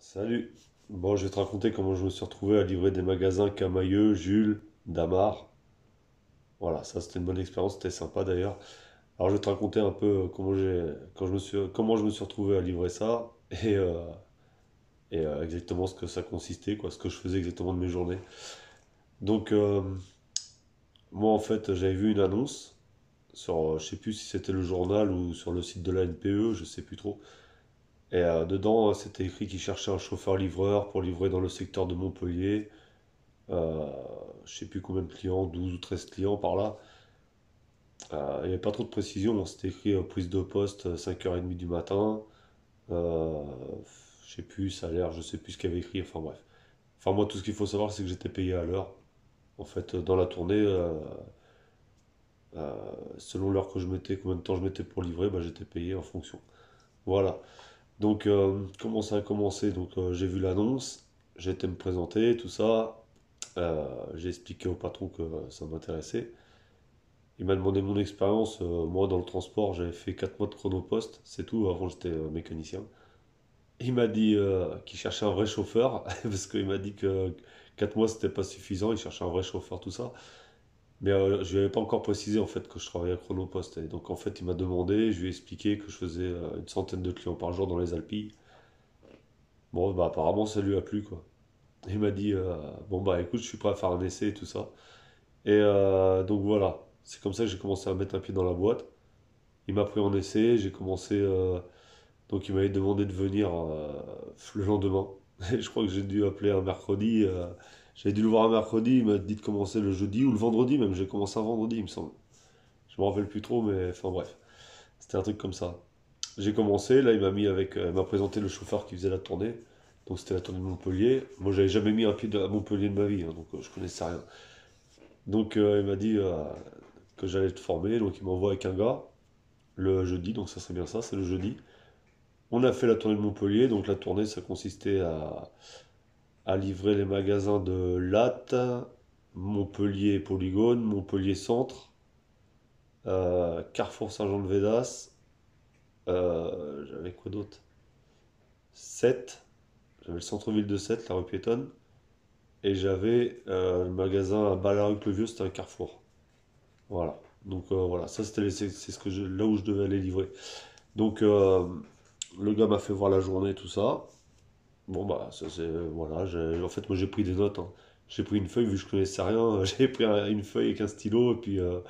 Salut. Bon, je vais te raconter comment je me suis retrouvé à livrer des magasins Camailleux, Jules, Damar. Voilà, ça c'était une bonne expérience, c'était sympa d'ailleurs. Alors je vais te raconter un peu euh, comment quand je me suis, comment je me suis retrouvé à livrer ça et, euh, et euh, exactement ce que ça consistait, quoi, ce que je faisais exactement de mes journées. Donc moi en fait j'avais vu une annonce sur, je sais plus si c'était le journal ou sur le site de la NPE, je sais plus trop et euh, dedans, c'était écrit qu'il cherchait un chauffeur-livreur pour livrer dans le secteur de Montpellier. Je euh, je sais plus combien de clients, 12 ou 13 clients par là. Euh, il n'y avait pas trop de précision, hein. c'était écrit prise de poste 5h30 du matin. Je je sais plus, salaire, je sais plus ce qu'il avait écrit, enfin bref. Enfin moi tout ce qu'il faut savoir c'est que j'étais payé à l'heure. En fait, dans la tournée, selon l'heure que je mettais, combien de temps je mettais pour livrer, bah, j'étais payé en fonction. Voilà. Donc, euh, comment ça a commencé Donc, euh, j'ai vu l'annonce, j'ai été me présenter, tout ça. Euh, j'ai expliqué au patron que ça m'intéressait. Il m'a demandé mon expérience. moi, dans le transport, j'avais fait 4 mois de chronopost, c'est tout. Avant, j'étais mécanicien. Il m'a dit qu'il cherchait un vrai chauffeur, parce qu'il m'a dit que 4 mois, c'était pas suffisant. Il cherchait un vrai chauffeur, tout ça. Mais je euh, je lui avais pas encore précisé en fait que je travaillais à Chronopost. Et donc en fait, il m'a demandé, je lui ai expliqué que je faisais euh, une centaine de clients par jour dans les Alpilles. Bon, bah apparemment, ça lui a plu quoi. Il m'a dit, euh, bon bah écoute, je suis prêt à faire un essai et tout ça. Et donc voilà, c'est comme ça que j'ai commencé à mettre un pied dans la boîte. Il m'a pris en essai, j'ai commencé. donc il m'avait demandé de venir le lendemain. Et je crois que j'ai dû appeler un mercredi. J'avais dû le voir un mercredi, il m'a dit de commencer le jeudi ou le vendredi même. J'ai commencé un vendredi, il me semble. Je ne me rappelle plus trop, mais enfin bref. C'était un truc comme ça. J'ai commencé, là il m'a mis avec, euh, il m'a présenté le chauffeur qui faisait la tournée. Donc c'était la tournée de Montpellier. Moi j'avais jamais mis un pied à Montpellier de ma vie, hein, donc euh, je connaissais rien. Donc euh, il m'a dit que j'allais te former, donc il m'envoie avec un gars le jeudi, donc ça serait bien ça, c'est le jeudi. On a fait la tournée de Montpellier, donc la tournée ça consistait à à livrer les magasins de Latte, Montpellier Polygone, Montpellier Centre, euh, Carrefour Saint-Jean-de-Védas, euh, j'avais quoi d'autre 7, j'avais le centre-ville de 7, la rue piétonne, et j'avais euh, le magasin à Balaru le Vieux, c'était un Carrefour. Voilà. Donc voilà, ça c'était c'est ce que là où je devais aller livrer. Donc le gars m'a fait voir la journée tout ça. Bon, bah, ça c'est. Euh, voilà, en fait, moi j'ai pris des notes. Hein. J'ai pris une feuille, vu que je connaissais rien, euh, j'ai pris une feuille avec un stylo, et puis. Euh,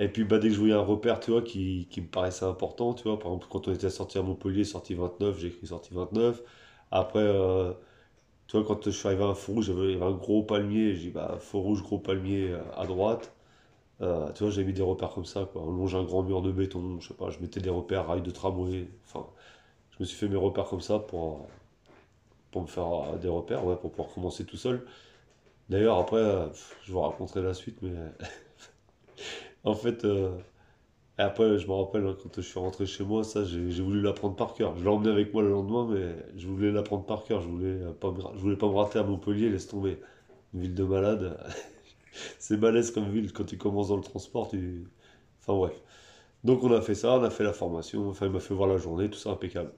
et puis, bah, dès que je voyais un repère, tu vois, qui, me paraissait important, tu vois, par exemple, quand on était sorti à Montpellier, sorti 29, j'ai écrit sorti 29. Après, tu vois, quand je suis arrivé à un four, rouge, j'avais un gros palmier, j'ai dit, bah, four rouge, gros palmier à droite. tu vois, j'ai mis des repères comme ça, quoi. On longe un grand mur de béton, je sais pas, je mettais des repères, rails de tramway. Enfin, je me suis fait mes repères comme ça pour, pour me faire euh, des repères, ouais, pour pouvoir commencer tout seul. D'ailleurs, après, euh, je vous raconterai la suite, mais en fait, euh, après, je me rappelle hein, quand je suis rentré chez moi, ça, j'ai voulu l'apprendre par cœur. Je l'ai emmené avec moi le lendemain, mais je voulais l'apprendre par cœur. Je voulais pas, je voulais pas me rater à Montpellier, laisse tomber. Une ville de malade. C'est malaise comme ville quand tu commences dans le transport. Tu... Enfin bref. Donc on a fait ça, on a fait la formation, enfin il m'a fait voir la journée, tout ça impeccable.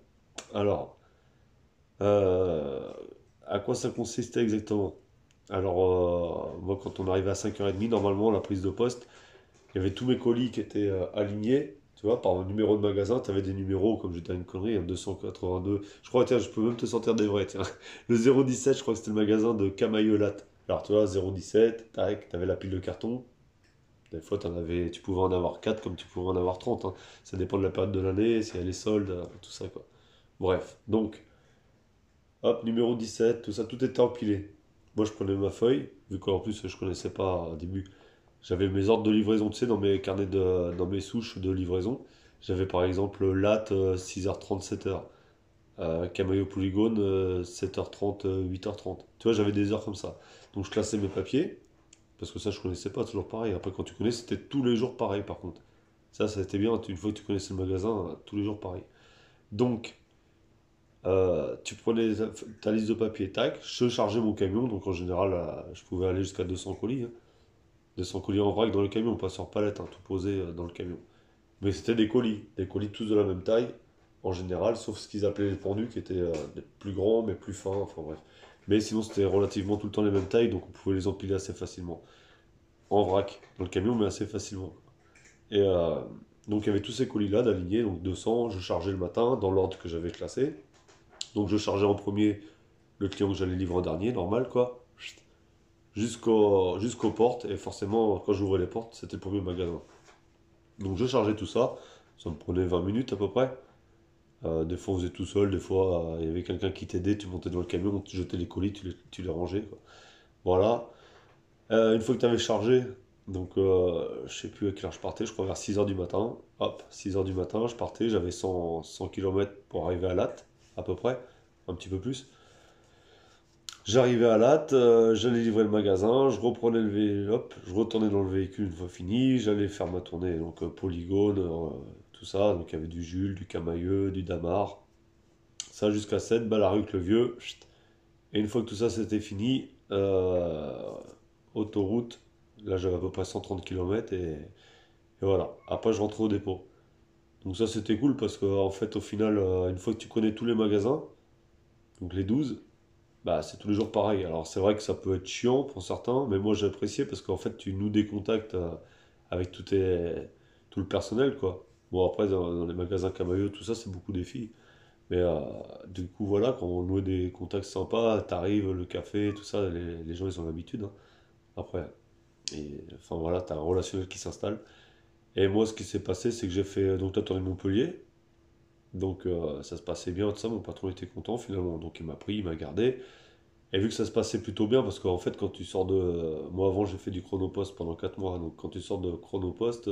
Alors, euh, à quoi ça consistait exactement Alors, euh, moi, quand on arrivait à 5h30, normalement, la prise de poste, il y avait tous mes colis qui étaient euh, alignés, tu vois, par numéro de magasin, tu avais des numéros, comme j'étais à une connerie, hein, 282. Je crois, tiens, je peux même te sortir des vrais, tiens. Le 017, je crois que c'était le magasin de Camayolat. Alors, tu vois, 017, tac, tu la pile de carton. Des fois, en avais, tu pouvais en avoir 4 comme tu pouvais en avoir 30. Hein. Ça dépend de la période de l'année, si elle est solde, tout ça, quoi. Bref, donc, hop, numéro 17, tout ça, tout était empilé. Moi, je prenais ma feuille, vu qu'en plus, je connaissais pas au début. J'avais mes ordres de livraison, tu sais, dans mes carnets, dans mes souches de livraison. J'avais par exemple LAT 6h30, 7h. Polygone 7h30, 8h30. Tu vois, j'avais des heures comme ça. Donc je classais mes papiers, parce que ça, je connaissais pas, toujours pareil. Après, quand tu connais, c'était tous les jours pareil, par contre. Ça, ça a été bien. Une fois que tu connaissais le magasin, euh, tous les jours pareil. Donc, euh, tu prenais ta liste de papier, tac, je chargeais mon camion, donc en général, euh, je pouvais aller jusqu'à 200 colis. 200 hein. colis en vrac dans le camion, pas sur palette, hein, tout posé euh, dans le camion. Mais c'était des colis, des colis tous de la même taille, en général, sauf ce qu'ils appelaient les pendus, qui étaient plus grands, mais plus fins, enfin bref. Mais sinon, c'était relativement tout le temps les mêmes tailles, donc on pouvait les empiler assez facilement. En vrac, dans le camion, mais assez facilement. Et donc, il y avait tous ces colis-là d'alignés, donc 200, je chargeais le matin, dans l'ordre que j'avais classé. Donc je chargeais en premier le client que j'allais livrer en dernier, normal quoi. Jusqu'aux portes, et forcément, quand j'ouvrais les portes, c'était le premier magasin. Donc je chargeais tout ça, ça me prenait 20 minutes à peu près. Euh, des fois on faisait tout seul, des fois euh, il y avait quelqu'un qui t'aidait, tu montais dans le camion, tu jetais les colis, tu les, tu rangeais. Voilà. Euh, une fois que tu avais chargé, donc je sais plus à quelle heure je partais, je crois vers 6h du matin. Hop, 6h du matin, je partais, j'avais 100, 100, km pour arriver à Latte à peu près, un petit peu plus. J'arrivais à Latte, euh, j'allais livrer le magasin, je reprenais le véhicule, je retournais dans le véhicule une fois fini, j'allais faire ma tournée, donc euh, polygone, euh, tout ça, donc il y avait du Jules, du Camailleux, du Damar, ça jusqu'à 7, Balaruc le Vieux, et une fois que tout ça c'était fini, autoroute, là j'avais à peu près 130 km et, et voilà, après je rentre au dépôt. Donc ça c'était cool parce qu'en en fait au final, euh, une fois que tu connais tous les magasins, donc les 12, bah c'est tous les jours pareil. Alors c'est vrai que ça peut être chiant pour certains, mais moi j'ai apprécié parce qu'en fait tu des contacts euh, avec tout, le personnel quoi. Bon après dans, les magasins Camailleux, tout ça c'est beaucoup des filles. Mais euh, du coup voilà, quand on noue des contacts sympas, t'arrives, le café, tout ça, les, gens ils ont l'habitude. Hein. Après, et, enfin voilà, t'as un relationnel qui s'installe. Et moi, ce qui s'est passé, c'est que j'ai fait euh, donc à Montpellier. Donc euh, ça se passait bien, tout ça. Mon patron était content finalement. Donc il m'a pris, il m'a gardé. Et vu que ça se passait plutôt bien, parce qu'en fait, quand tu sors de. Euh, moi, avant, j'ai fait du chronopost pendant 4 mois. Donc quand tu sors de chronopost.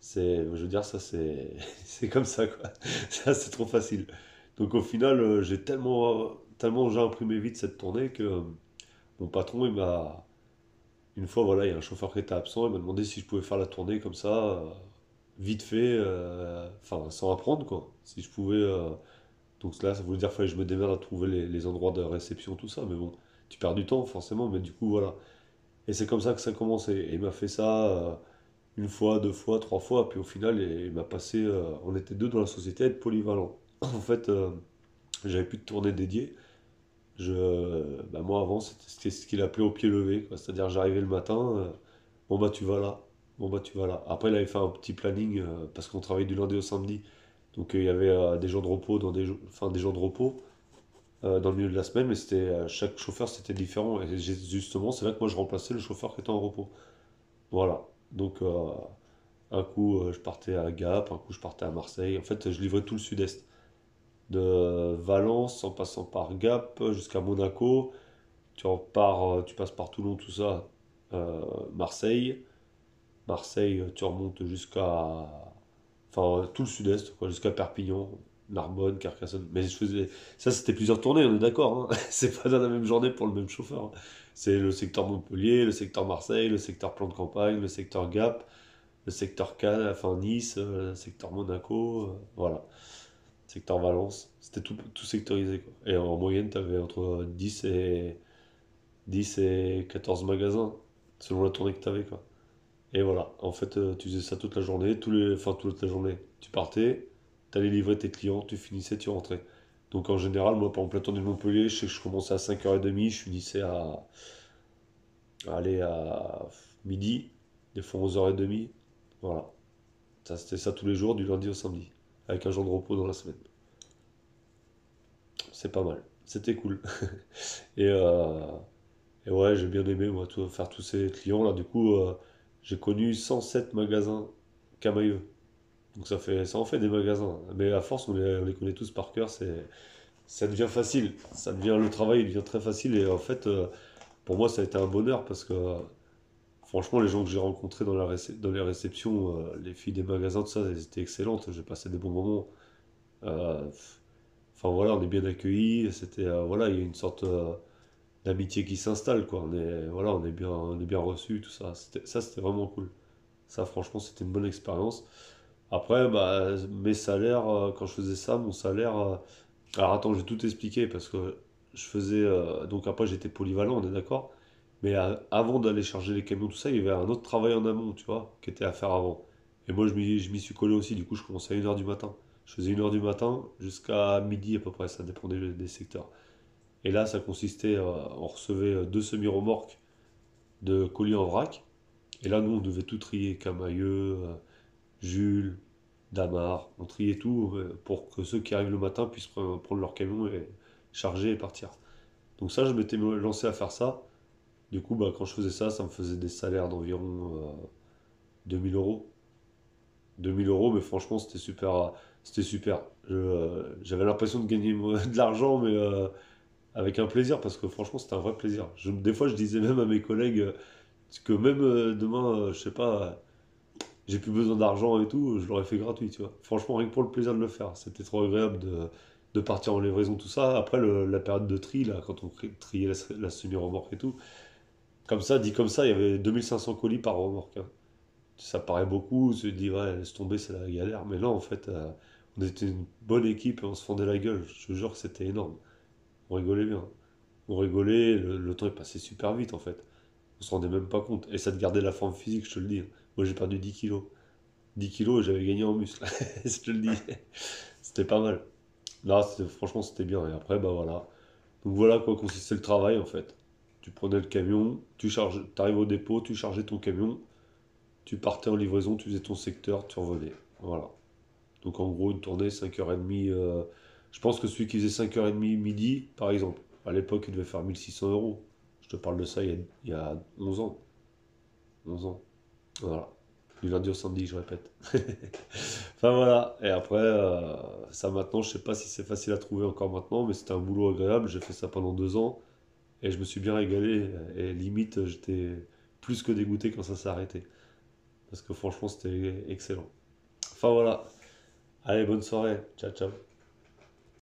c'est je veux dire ça c'est c'est comme ça quoi ça c'est trop facile donc au final j'ai tellement tellement j'ai imprimé vite cette tournée que mon patron il m'a une fois, voilà, il y a un chauffeur qui était absent, il m'a demandé si je pouvais faire la tournée comme ça, euh, vite fait, euh, enfin, sans apprendre, quoi. Si je pouvais. Euh, donc là, ça voulait dire que je me démerde à trouver les, endroits de réception, tout ça, mais bon, tu perds du temps, forcément, mais du coup, voilà. Et c'est comme ça que ça a commencé. Et il m'a fait ça une fois, deux fois, trois fois, puis au final, il, m'a passé. on était deux dans la société être polyvalent. en fait, j'avais plus de tournée dédiée je, bah, moi avant c'était ce qu'il appelait au pied levé, c'est-à-dire j'arrivais le matin, euh, bon bah tu vas là, bon bah tu vas là. Après il avait fait un petit planning euh, parce qu'on travaillait du lundi au samedi, donc euh, il y avait des jours de repos dans des, enfin, des jours de repos dans le milieu de la semaine, mais c'était chaque chauffeur c'était différent et justement c'est là que moi je remplaçais le chauffeur qui était en repos. Voilà, donc un coup je partais à Gap, un coup je partais à Marseille, en fait je livrais tout le sud-est de Valence en passant par Gap jusqu'à Monaco. Tu, en pars, euh, tu passes par Toulon, tout ça, euh, Marseille. Marseille, euh, tu remontes jusqu'à. Enfin, tout le sud-est, jusqu'à Perpignan, Narbonne, Carcassonne. Mais Ça, c'était plusieurs tournées, on est d'accord. Hein. c'est pas dans la même journée pour le même chauffeur. Hein. C'est le secteur Montpellier, le secteur Marseille, le secteur plan de campagne, le secteur Gap, le secteur Cannes, Nice, le secteur Monaco. voilà secteur Valence, c'était tout, tout sectorisé. Et en moyenne, tu avais entre 10 et, 10 et 14 magasins, selon la tournée que tu avais. Quoi. Et voilà, en fait, euh, tu faisais ça toute la journée, tous les, enfin toute la journée. Tu partais, tu allais livrer tes clients, tu finissais, tu rentrais. Donc en général, moi, par exemple, la tournée de Montpellier, je sais je commençais à 5h30, je finissais à, aller à midi, des fois 11h30. Voilà. Ça, c'était ça tous les jours, du lundi au samedi avec un jour de repos dans la semaine. C'est pas mal. C'était cool. Euh, et, ouais, j'ai bien aimé moi, tout, faire tous ces clients. Là, du coup, euh, j'ai connu 107 magasins Camailleux. Donc ça, fait, ça en fait des magasins. Mais à force, on les, connaît tous par cœur. C'est, ça devient facile. Ça devient, le travail devient très facile. Et en fait, euh, pour moi, ça a été un bonheur parce que franchement, les gens que j'ai rencontrés dans, les réceptions, euh, les filles des magasins, tout ça, elles étaient excellentes. J'ai passé des bons moments. Euh, enfin voilà, on est bien accueillis. C'était euh, voilà, il y a une sorte d'amitié qui s'installe quoi. On est voilà, on est bien, on bien reçu, tout ça. ça c'était vraiment cool. Ça franchement, c'était une bonne expérience. Après, bah, mes salaires, quand je faisais ça, mon salaire. alors attends, je vais tout expliquer parce que je faisais. donc après, j'étais polyvalent, on est d'accord. Mais euh, avant d'aller charger les camions, tout ça, il y avait un autre travail en amont, tu vois, qui était à faire avant. Et moi, je m'y suis collé aussi. Du coup, je commençais à 1h du matin. Je faisais 1h du matin jusqu'à midi à peu près. Ça dépendait des secteurs. Et là, ça consistait, euh, on recevait euh, deux semi-remorques de colis en vrac. Et là, nous, on devait tout trier. Camailleux, Jules, Damar. On triait tout pour que ceux qui arrivent le matin puissent prendre leur camion et charger et partir. Donc ça, je m'étais lancé à faire ça. Du coup, bah, quand je faisais ça, ça me faisait des salaires d'environ 2000 euh, euros. 2000 euros, mais franchement, c'était super. C'était super. Euh, j'avais l'impression de gagner de l'argent, mais euh, avec un plaisir, parce que franchement, c'était un vrai plaisir. des fois, je disais même à mes collègues que même demain, je sais pas, j'ai plus besoin d'argent et tout, je l'aurais fait gratuit, tu vois. Franchement, rien que pour le plaisir de le faire. C'était trop agréable de, partir en livraison, tout ça. Après, la période de tri, là, quand on triait la semi-remorque et tout, comme ça, dit comme ça, il y avait 2500 colis par remorque. Hein. Ça paraît beaucoup, on se dit, ouais, laisse tomber, c'est la galère. Mais là, en fait, euh, on était une bonne équipe et on se fendait la gueule. Je te jure que c'était énorme. On rigolait bien. On rigolait, le, temps est passé super vite, en fait. On se rendait même pas compte. Et ça te gardait la forme physique, je te le dis. Hein. Moi, j'ai perdu 10 kilos. 10 kilos j'avais gagné en muscle. je te le dis. c'était pas mal. Là, franchement, c'était bien. Et après, bah voilà. Donc voilà quoi consistait le travail, en fait. Tu prenais le camion, tu charges, arrives au dépôt, tu chargeais ton camion, tu partais en livraison, tu faisais ton secteur, tu revenais. Voilà. Donc en gros, une tournée 5h30. demie euh, je pense que celui qui faisait 5h30 midi, par exemple, à l'époque, il devait faire 1600 euros. Je te parle de ça il y a, il 11 ans. 11 ans. Voilà. Du lundi au samedi, je répète. enfin voilà. Et après, euh, ça maintenant, je sais pas si c'est facile à trouver encore maintenant, mais c'était un boulot agréable. J'ai fait ça pendant deux ans. Et je me suis bien régalé. Et limite, j'étais plus que dégoûté quand ça s'est arrêté. Parce que franchement, c'était excellent. Enfin voilà. Allez, bonne soirée. Ciao, ciao.